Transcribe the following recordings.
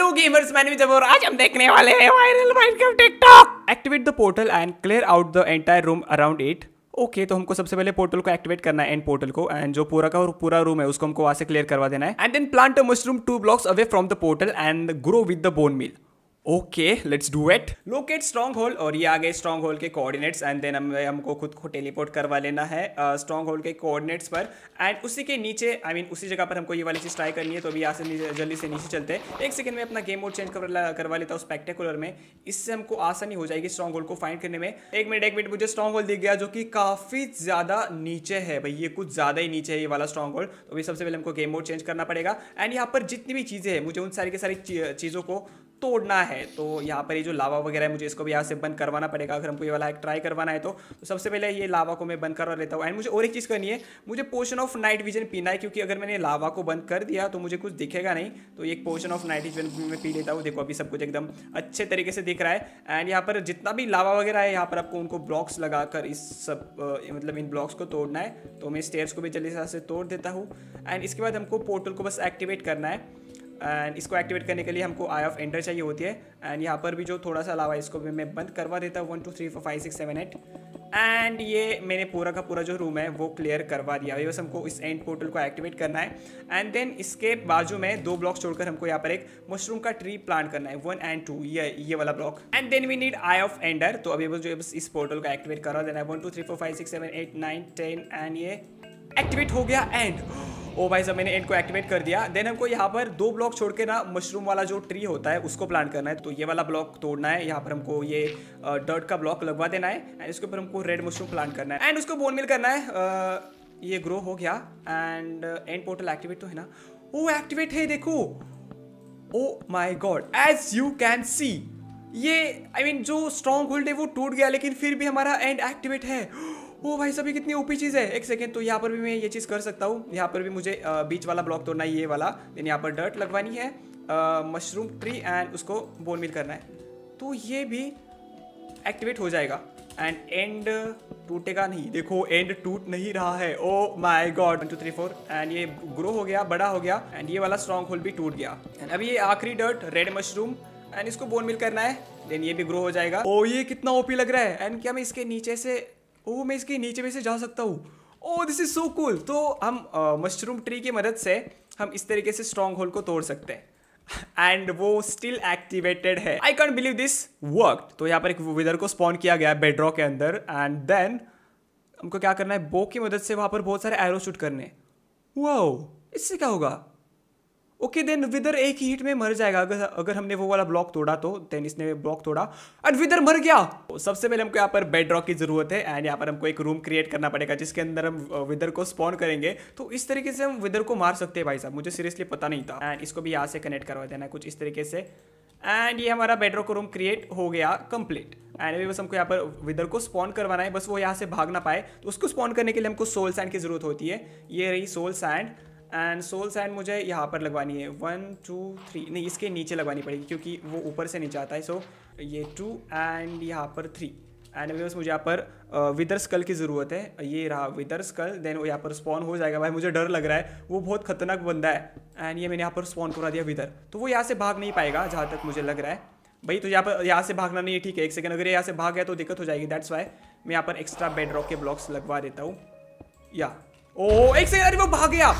Hello gamers मैंने जब और आज हम देखने वाले हैं viral Minecraft TikTok activate the portal and clear out the entire room around it okay okay, तो हमको सबसे पहले पोर्टल को एक्टिवेट करना है एंड पोर्टल को एंड जो पूरा का और पूरा रूम है उसको हमको वहां से क्लियर करवा देना है and then plant a mushroom two blocks away from the portal and grow with the bone meal okay let's do it locate stronghold और ये आ गए स्ट्रॉन्ग होल के कोऑर्डिनेट्स एंड देन हमें हमको खुद को टेलीपोर्ट करवा लेना है स्ट्रॉन्ग होल के कोऑर्डिनेट्स पर एंड उसी के नीचे आई I मीन mean, उसी जगह पर हमको ये वाली चीज़ ट्राई करनी है तो अभी यहाँ से जल्दी से नीचे चलते हैं एक सेकंड में अपना गेम और चेंज कर, करवा लेता हूँ स्पेक्टेकुलर में इससे हमको आसानी हो जाएगी स्ट्रॉन्ग होल को फाइंड करने में एक मिनट एक मिनट मुझे स्ट्रॉन्ग होल दिख गया जो कि काफ़ी ज़्यादा नीचे है भाई ये कुछ ज़्यादा ही नीचे है ये वाला स्ट्रॉन्ग होल तो अभी सबसे पहले हमको गेम और चेंज करना पड़ेगा एंड यहाँ पर जितनी भी चीज़ें हैं मुझे उन सारी की सारी चीज़ों को तोड़ना है तो यहाँ पर ये जो लावा वगैरह है मुझे इसको भी यहाँ से बंद करवाना पड़ेगा अगर हमको ये वाला ट्राई करवाना है तो, तो सबसे पहले ये लावा को मैं बंद करवा लेता हूँ एंड मुझे और एक चीज़ करनी है मुझे पोर्शन ऑफ नाइट विजन पीना है क्योंकि अगर मैंने लावा को बंद कर दिया तो मुझे कुछ दिखेगा नहीं तो एक पोर्शन ऑफ नाइट विजन मैं पी लेता हूँ देखो अभी सब कुछ एकदम अच्छे तरीके से दिख रहा है एंड यहाँ पर जितना भी लावा वगैरह है यहाँ पर आपको उनको ब्लॉक्स लगा कर इस सब मतलब इन ब्लॉक्स को तोड़ना है तो मैं स्टेयर्स को भी जल्दी से तोड़ देता हूँ एंड इसके बाद हमको पोर्टल को बस एक्टिवेट करना है एंड इसको एक्टिवेट करने के लिए हमको आई ऑफ एंटर चाहिए होती है एंड यहाँ पर भी जो थोड़ा सा अलावा इसको भी मैं बंद करवा देता हूँ one two three four five six seven eight and ये मैंने पूरा का पूरा जो रूम है वो क्लियर करवा दिया अभी बस हमको इस एंड पोर्टल को एक्टिवेट करना है एंड देन इसके बाजू में दो ब्लॉक छोड़कर हमको यहाँ पर एक मशरूम का ट्री प्लांट करना है वन एंड टू ये ये वाला block and then we need eye of ender तो अभी बस जो बस इस पोर्टल को एक्टिवेट करवा देना है one two three four five six seven eight nine ten and ये एक्टिवेट हो गया एंड ओ भाई सब मैंने एंड को एक्टिवेट कर दिया देन हमको यहाँ पर दो ब्लॉक छोड़ के ना मशरूम वाला जो ट्री होता है उसको प्लांट करना है तो ये वाला ब्लॉक तोड़ना है यहाँ पर हमको ये डर्ट का ब्लॉक लगवा देना है एंड इसके ऊपर हमको रेड मशरूम प्लांट करना है एंड उसको बोन मिल करना है आ, ये ग्रो हो गया एंड एंड पोर्टल एक्टिवेट तो है ना वो एक्टिवेट है देखो oh my God as you can see ये आई I मीन mean, जो स्ट्रॉन्ग होल्ड है वो टूट गया लेकिन फिर भी हमारा एंड एक्टिवेट है ओ भाई सभी कितनी ओपी चीज़ है एक सेकेंड तो यहाँ पर भी मैं ये चीज़ कर सकता हूँ यहाँ पर भी मुझे बीच वाला ब्लॉक तोड़ना है ये वाला देन यहाँ पर डर्ट लगवानी है मशरूम ट्री एंड उसको बोन मिल करना है तो ये भी एक्टिवेट हो जाएगा एंड एंड टूटेगा नहीं देखो एंड टूट नहीं रहा है oh my God one two three four and ये ग्रो हो गया बड़ा हो गया एंड ये वाला स्ट्रॉन्ग होल भी टूट गया एंड अभी ये आखिरी डर्ट रेड मशरूम एंड इसको बोन मिल करना है देन ये भी ग्रो हो जाएगा ओ oh, ये कितना ओपी लग रहा है एंड क्या मैं इसके नीचे से ओ मैं इसके नीचे में से जा सकता हूँ oh this is so cool तो हम मशरूम ट्री की मदद से हम इस तरीके से स्ट्रॉन्ग होल को तोड़ सकते हैं एंड वो स्टिल एक्टिवेटेड है I can't believe this work तो यहाँ पर एक विदर को स्पॉन किया गया बेड्रॉ के अंदर एंड देन हमको क्या करना है बो की मदद से वहाँ पर बहुत सारे एरो शूट करने वो इससे क्या होगा ओके देन विदर एक ही हिट में मर जाएगा अगर अगर हमने वो वाला ब्लॉक तोड़ा तो देन इसने ब्लॉक तोड़ा एंड विदर मर गया तो सबसे पहले हमको यहाँ पर बेड रॉक की जरूरत है एंड यहाँ पर हमको एक रूम क्रिएट करना पड़ेगा जिसके अंदर हम विदर को स्पॉन करेंगे तो इस तरीके से हम विदर को मार सकते हैं भाई साहब मुझे सीरियसली पता नहीं था एंड इसको भी यहाँ से कनेक्ट करवा देना है कुछ इस तरीके से एंड ये हमारा बेडरो का रूम क्रिएट हो गया कंप्लीट एंड अभी बस हमको यहाँ पर विदर को स्पॉन करवाना है बस वो यहाँ से भाग ना पाए तो उसको स्पॉन करने के लिए हमको सोल सैंड की जरूरत होती है ये रही soul sand and soul sand मुझे यहाँ पर लगवानी है वन टू थ्री नहीं इसके नीचे लगवानी पड़ेगी क्योंकि वो ऊपर से नीचे आता है सो so, ये टू एंड यहाँ पर थ्री एंड व्यवर्स मुझे यहाँ पर विदर स्कल की ज़रूरत है ये रहा विदर स्कल देन वो यहाँ पर स्पॉन हो जाएगा भाई मुझे डर लग रहा है वो बहुत खतरनाक बंदा है एंड ये मैंने यहाँ पर स्पॉन करा दिया विदर तो वो यहाँ से भाग नहीं पाएगा जहाँ तक मुझे लग रहा है भाई तो यहाँ पर यहाँ से भागना नहीं है ठीक है एक सेकेंड अगर यहाँ से भाग गया तो दिक्कत हो जाएगी दैट्स वाई मैं यहाँ पर एक्स्ट्रा बेड रॉक के ब्लॉक्स लगवा देता हूँ या ओ oh, एक सेकेंड अरे वो भाग गया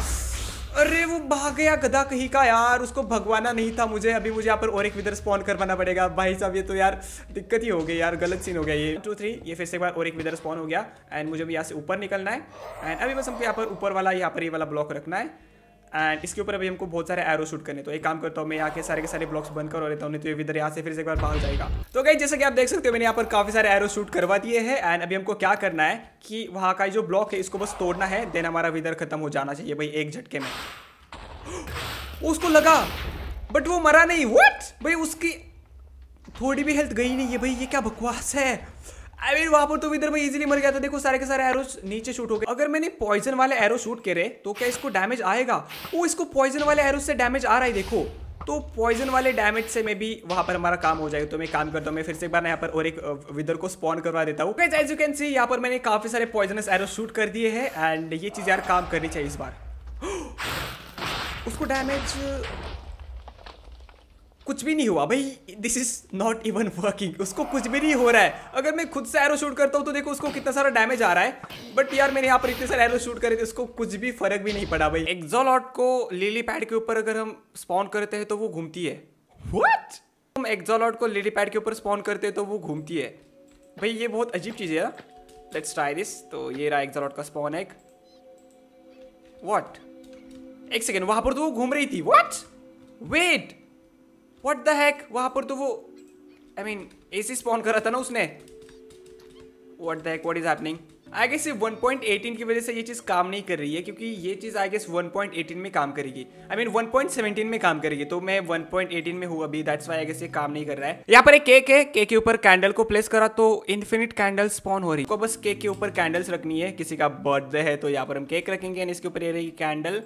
अरे वो भाग गया गधा कहीं का यार उसको भगवाना नहीं था मुझे अभी मुझे यहाँ पर और एक विदर स्पॉन करवाना पड़ेगा भाई साहब ये तो यार दिक्कत ही हो गई यार गलत सीन हो गया ये टू थ्री ये फिर से एक बार और एक विदर स्पॉन हो गया एंड मुझे अभी यहाँ से ऊपर निकलना है एंड अभी बस हमको यहाँ पर ऊपर वाला यहाँ पर ये वाला ब्लॉक रखना है एंड इसके ऊपर अभी हमको बहुत सारे एरो शूट करने तो एक काम करता हूँ मैं यहाँ के सारे के सारे ब्लॉक्स बंद करो लेता हूँ नहीं तो ये इधर यहाँ से फिर से एक बार बाहर जाएगा तो गई जैसे कि आप देख सकते हो मैंने यहाँ पर काफ़ी सारे एरो शूट करवा दिए हैं एंड अभी हमको क्या करना है कि वहाँ का जो ब्लॉक है इसको बस तोड़ना है देन हमारा विदर खत्म हो जाना चाहिए भाई एक झटके में उसको लगा बट वो मरा नहीं वट भाई उसकी थोड़ी भी हेल्थ गई नहीं है भाई ये क्या बकवास है आई मीन वहां पर तो इधर में इजीली मर गया था देखो सारे के सारे एरोस नीचे शूट हो गए अगर मैंने पॉइजन वाले एरो शूट करे तो क्या इसको डैमेज आएगा वो इसको पॉइजन वाले एरो से डैमेज आ रहा है देखो तो पॉइजन वाले डैमेज से मैं भी वहां पर हमारा काम हो जाएगा तो मैं काम करता हूँ मैं फिर से एक बार यहाँ पर और एक विदर को स्पॉन करवा देता हूँ एज यू कैन सी यहाँ पर मैंने काफी सारे पॉइजनस एरो शूट कर दिए हैं एंड ये चीज यार काम करनी चाहिए इस बार उसको डैमेज कुछ भी नहीं हुआ भाई this is not even working उसको कुछ भी नहीं हो रहा है अगर मैं खुद से एरो शूट करता हूँ तो देखो उसको कितना सारा डैमेज आ रहा है बट यार मैंने यहाँ पर इतने सारे एरो शूट करे थे उसको कुछ भी फर्क भी नहीं पड़ा भाई एक्जोलॉट को लिली पैड के ऊपर अगर हम स्पॉन करते हैं तो वो घूमती है वट हम एक्जोलॉट को लिली पैड के ऊपर स्पॉन करते हैं तो वो घूमती है भाई ये बहुत अजीब चीज़ है लेट्स ट्राई दिस तो ये रहा एक्जोलॉट का स्पॉन एक वॉट एक सेकेंड वहां पर तो वो घूम रही थी what wait what the heck वहां पर तो वो आई मीन एसी स्पॉन करा था ना उसने what the heck what is happening I guess ये 1.18 की वजह से ये चीज़ काम नहीं कर रही है क्योंकि ये चीज़ आई गेस 1.18 में काम करेगी आई मीन 1.17 में काम करेगी तो मैं 1.18 में हूँ अभी दैट्स वाई आई गेस ये काम नहीं कर रहा है यहाँ पर एक केक है केक के ऊपर कैंडल को प्लेस करा तो इन्फिनिट कैंडल स्पॉन हो रही है बस केक के ऊपर कैंडल्स रखनी है किसी का बर्थडे है तो यहाँ पर हम केक रखेंगे इसके ऊपर ये रहेगी कैंडल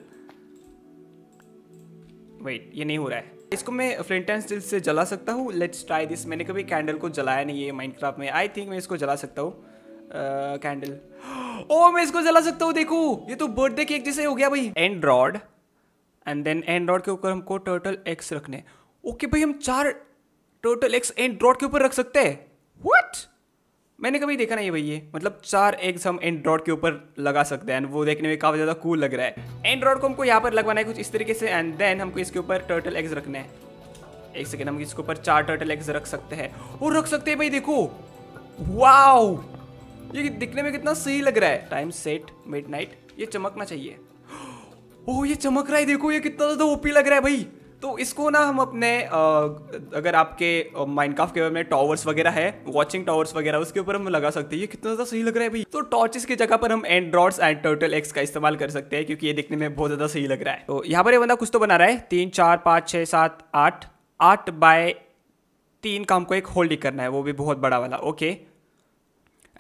वेट ये नहीं हो रहा है इसको मैं फ्लिंट एंड स्टील से जला सकता हूँ लेट्स ट्राई दिस मैंने कभी कैंडल को जलाया नहीं है माइनक्राफ्ट में आई थिंक मैं इसको जला सकता हूँ कैंडल ओ मैं इसको जला सकता हूँ देखो ये तो बर्थडे केक जैसे हो गया भाई end rod and then end rod के ऊपर हमको टोटल एक्स रखने ओके okay, भाई हम चार टोटल एक्स एंड रॉड के ऊपर रख सकते हैं व्हाट मैंने कभी देखा नहीं है भाई ये मतलब चार एग्स हम एंड्रॉड के ऊपर लगा सकते हैं वो देखने में काफ़ी ज़्यादा कूल लग रहा है एंड्रॉड को हमको यहाँ पर लगवाना है कुछ इस तरीके से एंड देन हमको इसके ऊपर टर्टल एग्स रखने हैं एक सेकेंड हम इसके ऊपर चार टर्टल एग्स रख सकते हैं और रख सकते हैं भाई देखो वाओ ये दिखने में कितना सही लग रहा है टाइम सेट मिड ये चमकना चाहिए ओह ये चमक रहा है देखो ये कितना ज़्यादा ओपी लग रहा है भाई तो इसको ना हम अपने अगर आपके माइनक्राफ्ट के में टॉवर्स वगैरह है वॉचिंग टॉवर्स वगैरह उसके ऊपर हम लगा सकते हैं ये कितना ज़्यादा सही लग रहा है भाई तो टॉर्चेस की जगह पर हम end rods and turtle eggs का इस्तेमाल कर सकते हैं क्योंकि ये देखने में बहुत ज़्यादा सही लग रहा है तो यहाँ पर ये बंदा कुछ तो बना रहा है तीन चार पाँच छः सात आठ आठ बाय तीन का हमको एक होल्ड करना है वो भी बहुत बड़ा वाला ओके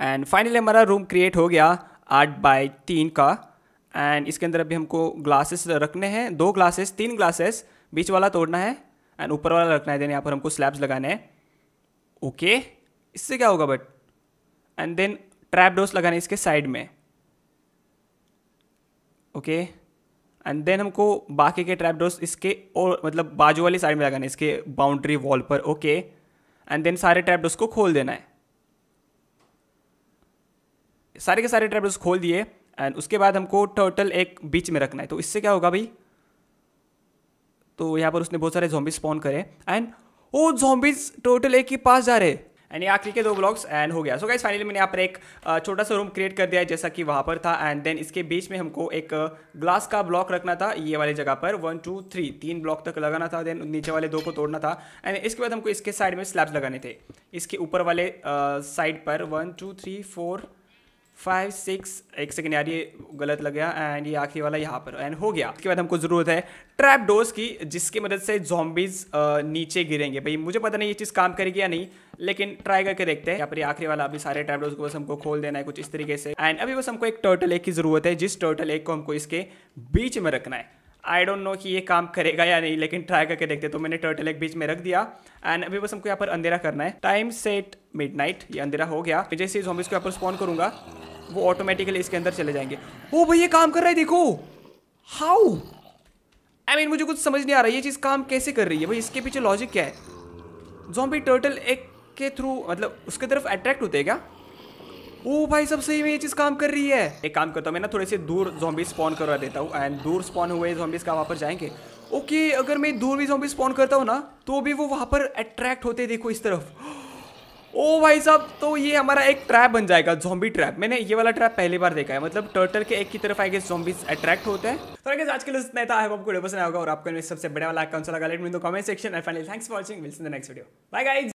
एंड फाइनली हमारा रूम क्रिएट हो गया आठ बाय तीन का एंड इसके अंदर अभी हमको ग्लासेस रखने हैं दो ग्लासेस तीन ग्लासेस बीच वाला तोड़ना है एंड ऊपर वाला रखना है देन यहाँ पर हमको स्लैब्स लगाने हैं ओके okay. इससे क्या होगा but and then trap doors लगाने इसके साइड में ओके एंड देन हमको बाकी के ट्रैप डोर्स इसके और मतलब बाजू वाली साइड में लगाने इसके बाउंड्री वॉल पर ओके एंड देन सारे ट्रैप डोर्स को खोल देना है सारे के सारे ट्रैप डोर्स खोल दिए एंड उसके बाद हमको टोटल एक बीच में रखना है तो इससे क्या होगा भाई तो यहाँ पर उसने बहुत सारे जॉम्बिस स्पॉन करे एंड वो जॉम्बिस टोटल एक ही पास जा रहे एंड यहाँ क्लिक के दो ब्लॉक्स एंड हो गया सो गाइज फाइनली मैंने यहाँ पर एक छोटा सा रूम क्रिएट कर दिया जैसा कि वहाँ पर था एंड देन इसके बीच में हमको एक ग्लास का ब्लॉक रखना था ये वाली जगह पर वन टू थ्री तीन ब्लॉक तक लगाना था देन नीचे वाले दो को तोड़ना था एंड इसके बाद हमको इसके साइड में स्लैब्स लगाने थे इसके ऊपर वाले साइड पर one two three four five six एक सेकेंड यार ये गलत लग गया एंड ये आखिरी वाला यहाँ पर एंड हो गया उसके बाद हमको ज़रूरत है ट्रैप डोज की जिसकी मदद से जॉम्बीज नीचे गिरेंगे भाई मुझे पता नहीं ये चीज़ काम करेगी या नहीं लेकिन ट्राई करके देखते हैं यहाँ पर ये आखिरी वाला अभी सारे ट्रैप डोज को बस हमको खोल देना है कुछ इस तरीके से एंड अभी बस हमको एक टोटल एग की ज़रूरत है जिस टोटल एग को हमको इसके बीच में रखना है आई डोंट नो कि ये काम करेगा या नहीं लेकिन ट्राई करके देखते तो मैंने टर्टल एक बीच में रख दिया एंड अभी बस हमको यहाँ पर अंधेरा करना है टाइम सेट नाइट ये अंधेरा हो गया मैं जैसे जोबिस को यहाँ पर स्पॉन करूंगा वो ऑटोमेटिकली इसके अंदर चले जाएंगे ओ भाई ये काम कर रहा है देखो हाउ आई मीन मुझे कुछ समझ नहीं आ रहा है ये चीज़ काम कैसे कर रही है भाई इसके पीछे लॉजिक क्या है जॉम्बी टर्टल एक के थ्रू मतलब उसके तरफ अट्रैक्ट होते हैं क्या ओ भाई सब सही में ये चीज काम कर रही है एक काम करता हूँ मैं ना थोड़े से दूर जॉम्बी स्पॉन करवा देता हूँ एंड दूर स्पॉन हुए जॉम्बीज का वहां पर जाएंगे ओके अगर मैं दूर भी जॉम्बी स्पॉन करता हूँ ना तो भी वो वहां पर अट्रैक्ट होते देखो इस तरफ ओ भाई साहब तो ये हमारा एक ट्रैप बन जाएगा जॉम्बी ट्रैप मैंने ये वाला ट्रैप पहली बार देखा है मतलब टर्टल के एक की तरफ आएगा जॉम्बीज अट्रैक्ट होते हैं तो अगर आज के लिए इतना था आपको पसंद आएगा और आपको सबसे बड़ा वाला कौन सा लगा let me comment section and finally thanks for watching will see the next video bye guys